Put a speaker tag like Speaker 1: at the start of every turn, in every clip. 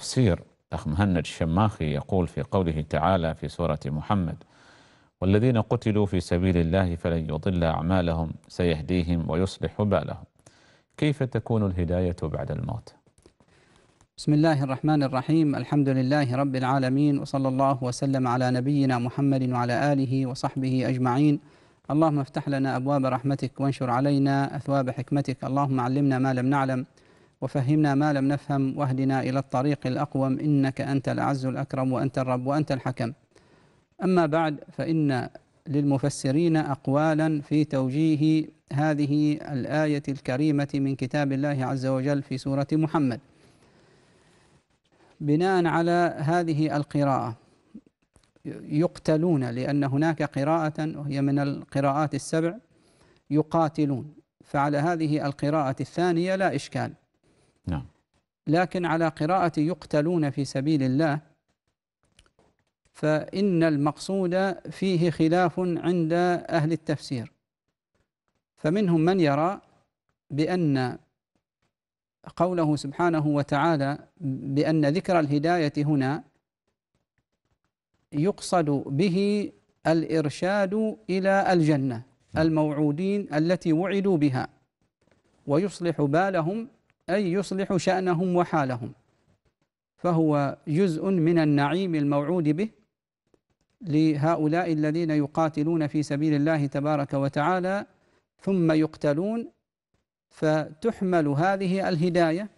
Speaker 1: تفسير أخ مهند الشماخي يقول في قوله تعالى في سورة محمد والذين قتلوا في سبيل الله فلن يضل أعمالهم سيهديهم ويصلح بالهم كيف تكون الهداية بعد الموت بسم الله الرحمن الرحيم الحمد لله رب العالمين وصلى الله وسلم على نبينا محمد وعلى آله وصحبه أجمعين اللهم افتح لنا أبواب رحمتك وانشر علينا أثواب حكمتك اللهم علمنا ما لم نعلم وفهمنا ما لم نفهم واهدنا إلى الطريق الأقوم إنك أنت الأعز الأكرم وأنت الرب وأنت الحكم أما بعد فإن للمفسرين أقوالا في توجيه هذه الآية الكريمة من كتاب الله عز وجل في سورة محمد بناء على هذه القراءة يقتلون لأن هناك قراءة وهي من القراءات السبع يقاتلون فعلى هذه القراءة الثانية لا إشكال لكن على قراءة يقتلون في سبيل الله فإن المقصود فيه خلاف عند أهل التفسير فمنهم من يرى بأن قوله سبحانه وتعالى بأن ذكر الهداية هنا يقصد به الإرشاد إلى الجنة الموعودين التي وعدوا بها ويصلح بالهم أي يصلح شأنهم وحالهم فهو جزء من النعيم الموعود به لهؤلاء الذين يقاتلون في سبيل الله تبارك وتعالى ثم يقتلون فتحمل هذه الهداية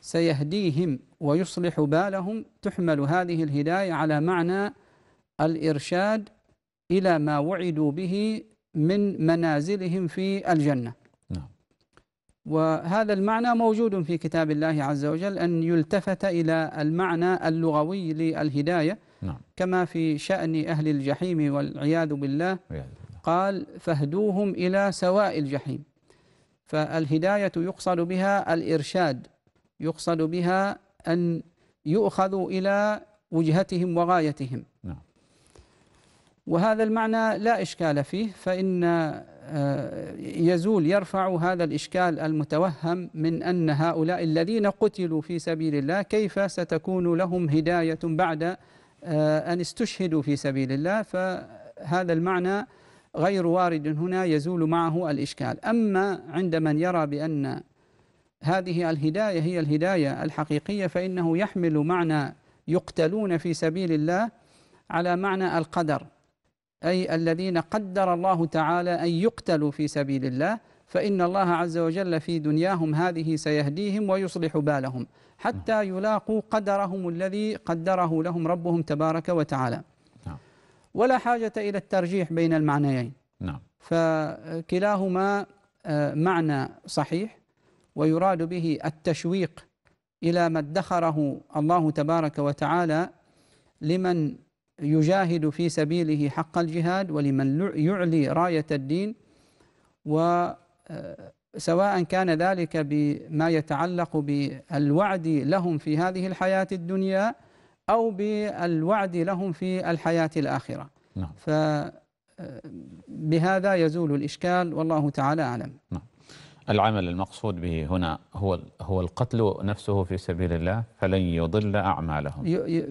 Speaker 1: سيهديهم ويصلح بالهم تحمل هذه الهداية على معنى الإرشاد إلى ما وعدوا به من منازلهم في الجنة وهذا المعنى موجود في كتاب الله عز وجل أن يلتفت إلى المعنى اللغوي للهداية نعم. كما في شأن أهل الجحيم والعياذ بالله قال فاهدوهم إلى سواء الجحيم فالهداية يقصد بها الإرشاد يقصد بها أن يؤخذوا إلى وجهتهم وغايتهم نعم. وهذا المعنى لا إشكال فيه فإن آه، يزول يرفع هذا الإشكال المتوهم من أن هؤلاء الذين قتلوا في سبيل الله كيف ستكون لهم هداية بعد آه، أن استشهدوا في سبيل الله فهذا المعنى غير وارد هنا يزول معه الإشكال أما عند من يرى بأن هذه الهداية هي الهداية الحقيقية فإنه يحمل معنى يقتلون في سبيل الله على معنى القدر أي الذين قدر الله تعالى أن يقتلوا في سبيل الله فإن الله عز وجل في دنياهم هذه سيهديهم ويصلح بالهم حتى يلاقوا قدرهم الذي قدره لهم ربهم تبارك وتعالى نعم. ولا حاجة إلى الترجيح بين المعنيين نعم. فكلاهما آه، معنى صحيح ويراد به التشويق إلى ما ادخره الله تبارك وتعالى لمن يجاهد في سبيله حق الجهاد ولمن يعلي راية الدين وسواء آه، كان ذلك بما يتعلق بالوعد لهم في هذه الحياة الدنيا أو بالوعد لهم في الحياة الآخرة نعم. فبهذا آه، يزول الإشكال والله تعالى أعلم نعم. العمل المقصود به هنا هو هو القتل نفسه في سبيل الله فلن يضل أعمالهم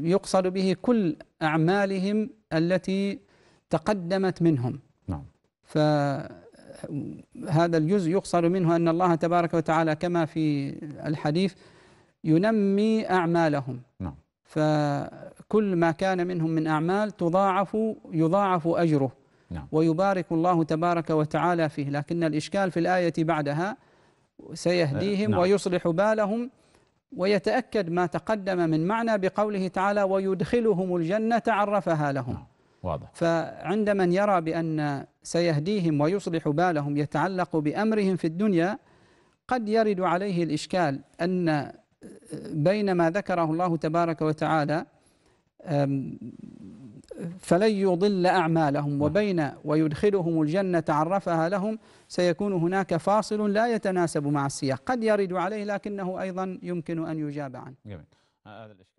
Speaker 1: يقصد به كل أعمالهم التي تقدمت منهم نعم فهذا الجزء يقصد منه أن الله تبارك وتعالى كما في الحديث ينمي أعمالهم نعم فكل ما كان منهم من أعمال تضاعف يضاعف أجره نعم. ويبارك الله تبارك وتعالى فيه لكن الإشكال في الآية بعدها سيهديهم نعم. ويصلح بالهم ويتأكد ما تقدم من معنى بقوله تعالى ويدخلهم الجنة عرفها لهم نعم. واضح فعند من يرى بأن سيهديهم ويصلح بالهم يتعلق بأمرهم في الدنيا قد يرد عليه الإشكال أن آه، بين ما ذكره الله تبارك وتعالى فلن يضل أعمالهم نعم. وبين ويدخلهم الجنة عرفها لهم سيكون هناك فاصل لا يتناسب مع السياق قد يرد عليه لكنه أيضا يمكن أن يجاب عنه